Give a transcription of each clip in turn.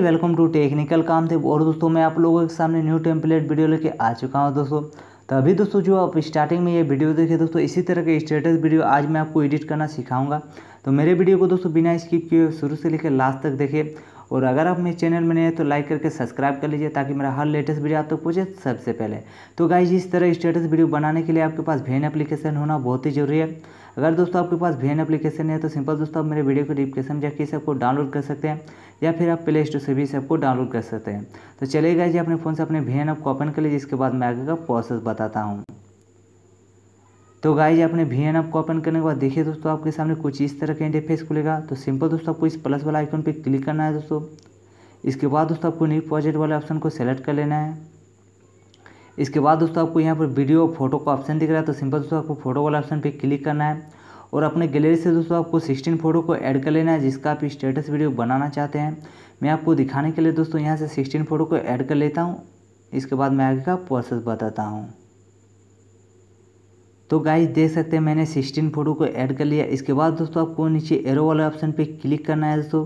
guys welcome to technical काम थे और दोस्तों मैं आप लोगों के सामने न्यू टेम्पलेट वीडियो लेके आ चुका हूँ दोस्तों तो अभी दोस्तों जो आप स्टार्टिंग में ये वीडियो देखे दोस्तों इसी तरह के स्टेटस वीडियो आज मैं आपको एडिट करना सिखाऊंगा तो मेरे वीडियो को दोस्तों बिना स्किप किए शुरू से लेकर लास्ट तक देखें और अगर आप मेरे चैनल में नए हैं तो लाइक करके सब्सक्राइब कर लीजिए ताकि मेरा हर लेटेस्ट वीडियो आप तक तो सबसे पहले तो गाइज इस तरह स्टेटस वीडियो बनाने के लिए आपके पास भेन एप्लीकेशन होना बहुत ही जरूरी है अगर दोस्तों आपके पास भेन एप्लीकेशन है तो सिंपल दोस्तों आप मेरे वीडियो को डिस्क्रिप्शन जाके इस को डाउनलोड कर सकते हैं या फिर आप प्ले स्टोर से भी इस को डाउनलोड कर सकते हैं तो चलिए गाइज अपने फ़ोन से अपने भेन ऐप को ओपन कर लीजिए इसके बाद मैं आगे का प्रोसेस बताता हूँ तो गाइज आपने वी एन ऐप को ओपन करने के बाद देखिए दोस्तों आपके सामने कुछ इस तरह का इंटरफेस खुलेगा तो सिंपल दोस्तों आपको इस प्लस वाला आइकन पर क्लिक करना है दोस्तों इसके बाद दोस्तों आपको न्यू प्रोजेक्ट वाले ऑप्शन को सेलेक्ट कर लेना है इसके बाद दोस्तों आपको यहाँ पर वीडियो और फोटो का ऑप्शन दिख रहा है तो सिंपल दोस्तों आपको फोटो वाला ऑप्शन पर क्लिक करना है और अपने गैलरी से दोस्तों आपको सिक्सटीन फोटो को ऐड कर लेना है जिसका आप स्टेटस वीडियो बनाना चाहते हैं मैं आपको दिखाने के लिए दोस्तों यहाँ से सिक्सटीन फोटो को ऐड कर लेता हूँ इसके बाद मैं आगे का प्रोसेस बताता हूँ तो गाइस देख सकते हैं मैंने सिक्सटीन फोटो को ऐड कर लिया इसके बाद दोस्तों आपको नीचे एरो वाले ऑप्शन पे क्लिक करना है दोस्तों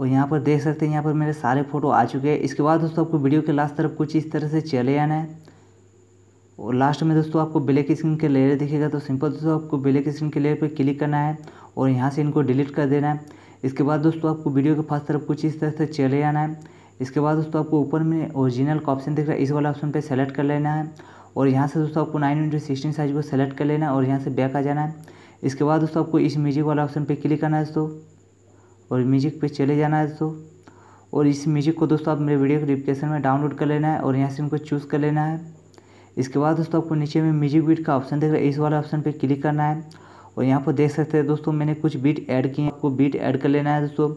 और यहाँ पर देख सकते हैं यहाँ पर मेरे सारे फ़ोटो आ चुके हैं इसके बाद दोस्तों आपको वीडियो के लास्ट तरफ कुछ इस तरह से चले आना है और लास्ट में दोस्तों आपको ब्लैक स्क्रीन के लेयर दिखेगा तो सिंपल दोस्तों आपको ब्लैक स्क्रीन के लेयर पर क्लिक करना है और यहाँ से इनको डिलीट कर देना है इसके बाद दोस्तों आपको वीडियो के फास्ट तरफ कुछ इस तरह से चले आना है इसके बाद दोस्तों आपको ऊपर में ओरिजिनल का ऑप्शन दिख रहा है इस वाला ऑप्शन पे सेलेक्ट कर लेना है और यहाँ से दोस्तों आपको नाइन इंटू सिक्सटीन साइज को सेलेक्ट कर लेना है और यहाँ से बैक आ जाना है इसके बाद दोस्तों आपको इस म्यूजिक वाला ऑप्शन पे क्लिक करना है दोस्तों और म्यूजिक पे चले जाना है दोस्तों और इस म्यूजिक को दोस्तों आप मेरे वीडियो के डिस्क्रिप्शन में डाउनलोड कर लेना है और यहाँ से इनको चूज़ कर लेना है इसके बाद दोस्तों आपको नीचे में म्यूजिक बीट का ऑप्शन दिख रहा है इस वाला ऑप्शन पर क्लिक करना है और यहाँ पर देख सकते हैं दोस्तों मैंने कुछ बीट ऐड किए हैं आपको बीट ऐड कर लेना है दोस्तों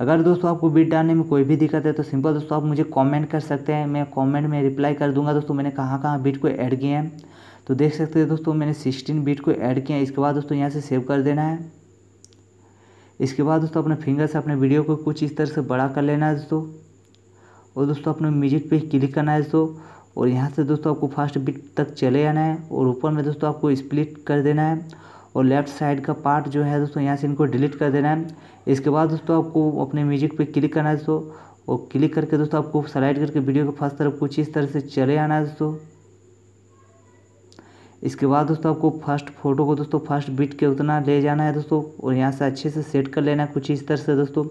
अगर दोस्तों आपको बीट डालने में कोई भी दिक्कत है तो सिंपल दोस्तों आप मुझे कमेंट कर सकते हैं मैं कमेंट में रिप्लाई कर दूंगा दोस्तों मैंने कहाँ कहाँ बीट को ऐड किए हैं तो देख सकते हैं दोस्तों मैंने सिक्सटीन बीट को ऐड किया है इसके बाद दोस्तों यहाँ से सेव कर देना है इसके बाद दोस्तों अपने फिंगर से अपने वीडियो को कुछ इस तरह से बड़ा कर लेना है दोस्तों और दोस्तों अपने म्यूजिक पे क्लिक करना है दोस्तों और यहाँ से दोस्तों आपको फास्ट बीट तक चले आना है और ऊपर में दोस्तों आपको स्प्लिट कर देना है और लेफ्ट साइड का पार्ट जो है दोस्तों यहाँ से इनको डिलीट कर देना है इसके बाद दोस्तों आपको अपने म्यूजिक पे क्लिक करना है दोस्तों और क्लिक करके दोस्तों आपको स्लाइड करके वीडियो के फर्स्ट तरफ कुछ इस तरह से चले आना है दोस्तों इसके बाद दोस्तों आपको फर्स्ट फोटो को दोस्तों फर्स्ट बीट के उतना ले जाना है दोस्तों और यहाँ से अच्छे से सेट कर लेना है कुछ इस तरह से दोस्तों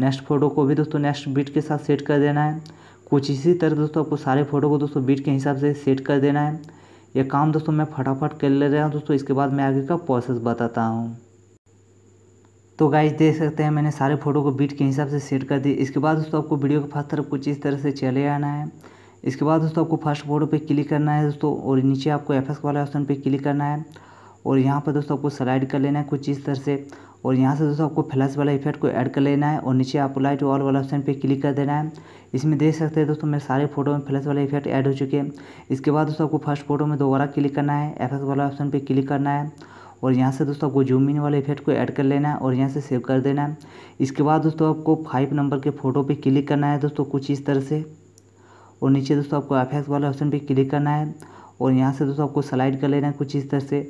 नेक्स्ट फोटो को भी दोस्तों नेक्स्ट बीट के साथ सेट कर देना है कुछ इसी तरह दोस्तों आपको सारे फोटो को दोस्तों बीट के हिसाब से सेट कर देना है ये काम दोस्तों मैं फटाफट कर ले रहा हूँ दोस्तों इसके बाद मैं आगे का प्रोसेस बताता हूँ तो गाइज देख सकते हैं मैंने सारे फ़ोटो को बीट के हिसाब से सेट कर दी इसके बाद दोस्तों आपको वीडियो के फर्स्ट तरफ कुछ इस तरह से चले आना है इसके बाद दोस्तों आपको फर्स्ट फोटो पे क्लिक करना है दोस्तों और नीचे आपको एफ वाले ऑप्शन पे क्लिक करना है और यहाँ पर दोस्तों आपको स्लाइड कर लेना है कुछ इस तरह से और यहाँ से दोस्तों आपको फ्लैश वाला इफेक्ट को ऐड कर लेना है और नीचे आप लाइट ऑल वाला ऑप्शन पे क्लिक कर देना है इसमें देख सकते हैं दोस्तों मेरे सारे फोटो में फ्लैश वाला इफेक्ट ऐड हो चुके हैं इसके बाद दोस्तों आपको फर्स्ट फोटो में दोबारा क्लिक करना है एफ वाला ऑप्शन पर क्लिक करना है और यहाँ से दोस्तों आपको जूम इन वाले इफेक्ट को ऐड कर लेना है और यहाँ से सेव कर देना है इसके बाद दोस्तों आपको फाइव नंबर के फोटो पर क्लिक करना है दोस्तों कुछ इस तरह से और नीचे दोस्तों आपको एफ वाले ऑप्शन पर क्लिक करना है और यहाँ से दोस्तों आपको स्लाइड कर लेना है कुछ इस तरह से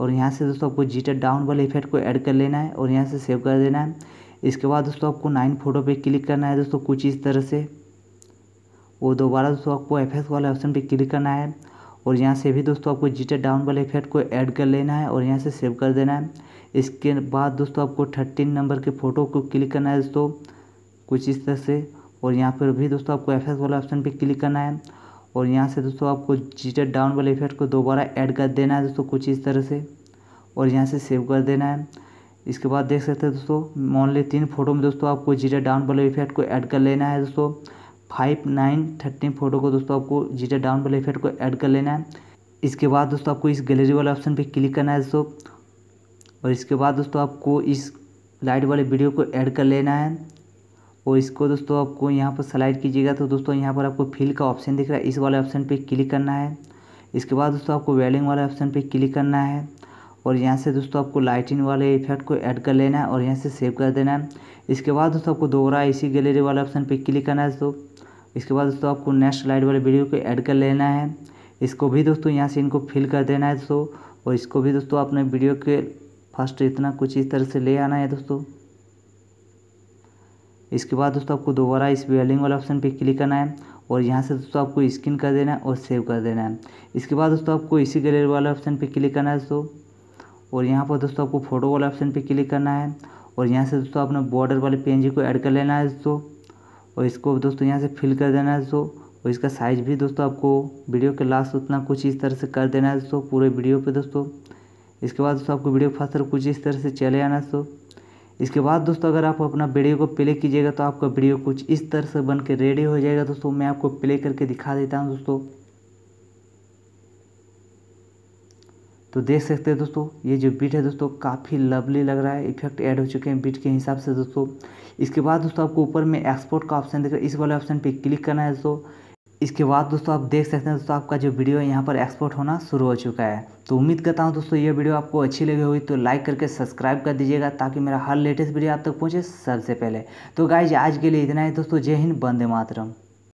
और यहाँ से दोस्तों आपको जीटर डाउन वाले इफेक्ट को ऐड कर लेना है और यहाँ से सेव कर देना है इसके बाद दोस्तों आपको नाइन फोटो पे क्लिक करना है दोस्तों कुछ इस तरह से और दोबारा दोस्तों आपको एफ वाले ऑप्शन पे क्लिक करना है और यहाँ से भी दोस्तों आपको जीटर डाउन वाले इफेक्ट को ऐड कर लेना है और यहाँ से सेव कर देना है इसके बाद दोस्तों आपको थर्टीन नंबर के फ़ोटो को क्लिक करना है दोस्तों कुछ इस तरह से और यहाँ पर भी दोस्तों आपको एफ वाला ऑप्शन पर क्लिक करना है और यहाँ से दोस्तों आपको जीटर डाउन वाले इफेक्ट को दोबारा ऐड कर देना है दोस्तों कुछ इस तरह से और यहाँ से सेव कर देना है इसके बाद देख सकते हैं दोस्तों मॉनली तीन फोटो में दोस्तों आपको जीटर डाउन वाले इफेक्ट को ऐड कर लेना है दोस्तों फाइव नाइन थर्टीन फोटो को दोस्तों आपको जीटर डाउन वाले इफेक्ट को ऐड कर लेना है इसके बाद दोस्तों आपको इस गैलरी वाले ऑप्शन पर क्लिक करना है दोस्तों और इसके बाद दोस्तों आपको इस लाइट वाले वीडियो को ऐड कर लेना है और इसको दोस्तों आपको यहाँ पर स्लाइड कीजिएगा तो दोस्तों यहाँ पर आपको फिल का ऑप्शन दिख रहा है इस वाले ऑप्शन पे क्लिक करना है इसके बाद दोस्तों आपको वेलिंग वाले ऑप्शन पे क्लिक करना है और यहाँ से दोस्तों आपको लाइटिंग वाले इफेक्ट को ऐड कर लेना है और यहाँ से सेव कर देना है इसके बाद दोस्तों आपको दोबारा इसी गैलरी वाले ऑप्शन पर क्लिक करना है दोस्तों इसके बाद दोस्तों आपको नेक्स्ट स्लाइड वाले वीडियो को ऐड कर लेना है इसको भी दोस्तों यहाँ से इनको फिल कर देना है दोस्तों और इसको भी दोस्तों अपने वीडियो के फर्स्ट इतना कुछ इस तरह से ले आना है दोस्तों इसके बाद दोस्तों आपको दोबारा इस वेल्डिंग वाले ऑप्शन पे क्लिक करना है और यहाँ से दोस्तों आपको स्किन कर देना है और सेव कर देना है इसके बाद दोस्तों आपको इसी गैलरी वाले ऑप्शन पे क्लिक करना है दोस्तों और यहाँ पर दोस्तों आपको फोटो वाले ऑप्शन पे क्लिक करना है और यहाँ से दोस्तों अपने बॉर्डर वाले पेन को ऐड कर लेना है दोस्तों और इसको दोस्तों यहाँ से फिल कर देना है दोस्तों और इसका साइज़ भी दोस्तों आपको वीडियो के लास्ट उतना कुछ इस तरह से कर देना है दोस्तों पूरे वीडियो पे दोस्तों इसके बाद दोस्तों आपको वीडियो फास्ट कुछ इस तरह से चले आना दोस्तों इसके बाद दोस्तों अगर आप अपना वीडियो को प्ले कीजिएगा तो आपका वीडियो कुछ इस तरह से बन के रेडी हो जाएगा दोस्तों मैं आपको प्ले करके दिखा देता हूँ दोस्तों तो देख सकते हैं दोस्तों ये जो बीट है दोस्तों काफ़ी लवली लग रहा है इफेक्ट ऐड हो चुके हैं बीट के हिसाब से दोस्तों इसके बाद दोस्तों आपको ऊपर में एक्सपोर्ट का ऑप्शन देख रहा है इस वाले ऑप्शन पे क्लिक करना है दोस्तों इसके बाद दोस्तों आप देख सकते हैं दोस्तों आपका जो वीडियो है यहाँ पर एक्सपोर्ट होना शुरू हो चुका है तो उम्मीद करता हूँ दोस्तों ये वीडियो आपको अच्छी लगी हुई तो लाइक करके सब्सक्राइब कर दीजिएगा ताकि मेरा हर लेटेस्ट वीडियो आप तक पहुँचे सबसे पहले तो गाइज आज के लिए इतना ही दोस्तों जय हिंद बंदे मातरम